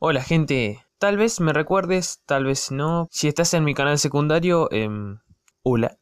Hola gente, tal vez me recuerdes, tal vez no. Si estás en mi canal secundario, eh, hola.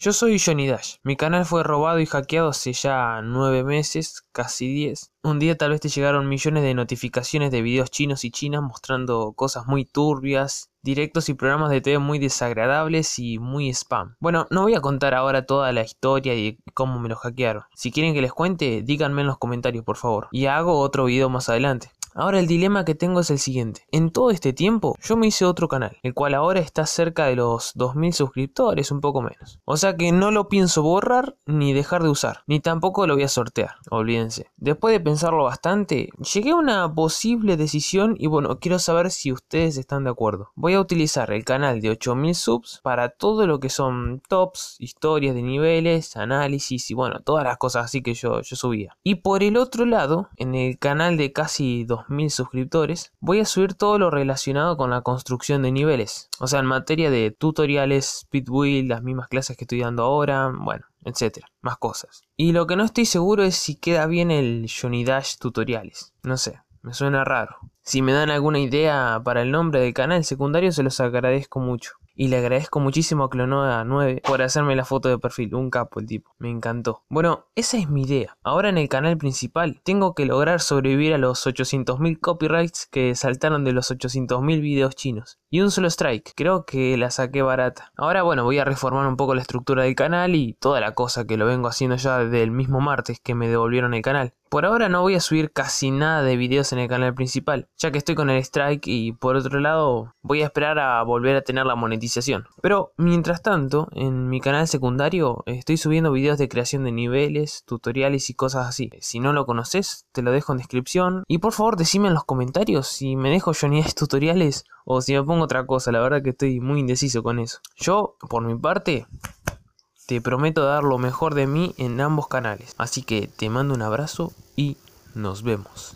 Yo soy Johnny Dash. Mi canal fue robado y hackeado hace ya 9 meses, casi 10. Un día tal vez te llegaron millones de notificaciones de videos chinos y chinas mostrando cosas muy turbias, directos y programas de TV muy desagradables y muy spam. Bueno, no voy a contar ahora toda la historia y cómo me lo hackearon. Si quieren que les cuente, díganme en los comentarios por favor. Y hago otro video más adelante. Ahora el dilema que tengo es el siguiente. En todo este tiempo yo me hice otro canal, el cual ahora está cerca de los 2.000 suscriptores, un poco menos. O sea que no lo pienso borrar ni dejar de usar, ni tampoco lo voy a sortear, olvídense. Después de pensarlo bastante, llegué a una posible decisión y bueno, quiero saber si ustedes están de acuerdo. Voy a utilizar el canal de 8.000 subs para todo lo que son tops, historias de niveles, análisis y bueno, todas las cosas así que yo, subía. Y por el otro lado, en el canal de casi 2.000, mil suscriptores, voy a subir todo lo relacionado con la construcción de niveles. O sea, en materia de tutoriales, speedbuild, las mismas clases que estoy dando ahora, bueno, etcétera, más cosas. Y lo que no estoy seguro es si queda bien el Johnny Dash tutoriales. No sé, me suena raro. Si me dan alguna idea para el nombre del canal secundario se los agradezco mucho. Y le agradezco muchísimo a Clonoda 9 por hacerme la foto de perfil. Un capo el tipo. Me encantó. Bueno, esa es mi idea. Ahora en el canal principal tengo que lograr sobrevivir a los 800.000 copyrights que saltaron de los 800.000 videos chinos. Y un solo strike. Creo que la saqué barata. Ahora bueno, voy a reformar un poco la estructura del canal y toda la cosa que lo vengo haciendo ya desde el mismo martes que me devolvieron el canal. Por ahora no voy a subir casi nada de videos en el canal principal, ya que estoy con el strike y por otro lado voy a esperar a volver a tener la monetización. Pero mientras tanto, en mi canal secundario estoy subiendo videos de creación de niveles, tutoriales y cosas así. Si no lo conoces, te lo dejo en descripción. Y por favor decime en los comentarios si me dejo yo es tutoriales o si me pongo otra cosa, la verdad que estoy muy indeciso con eso. Yo, por mi parte, te prometo dar lo mejor de mí en ambos canales. Así que te mando un abrazo y nos vemos.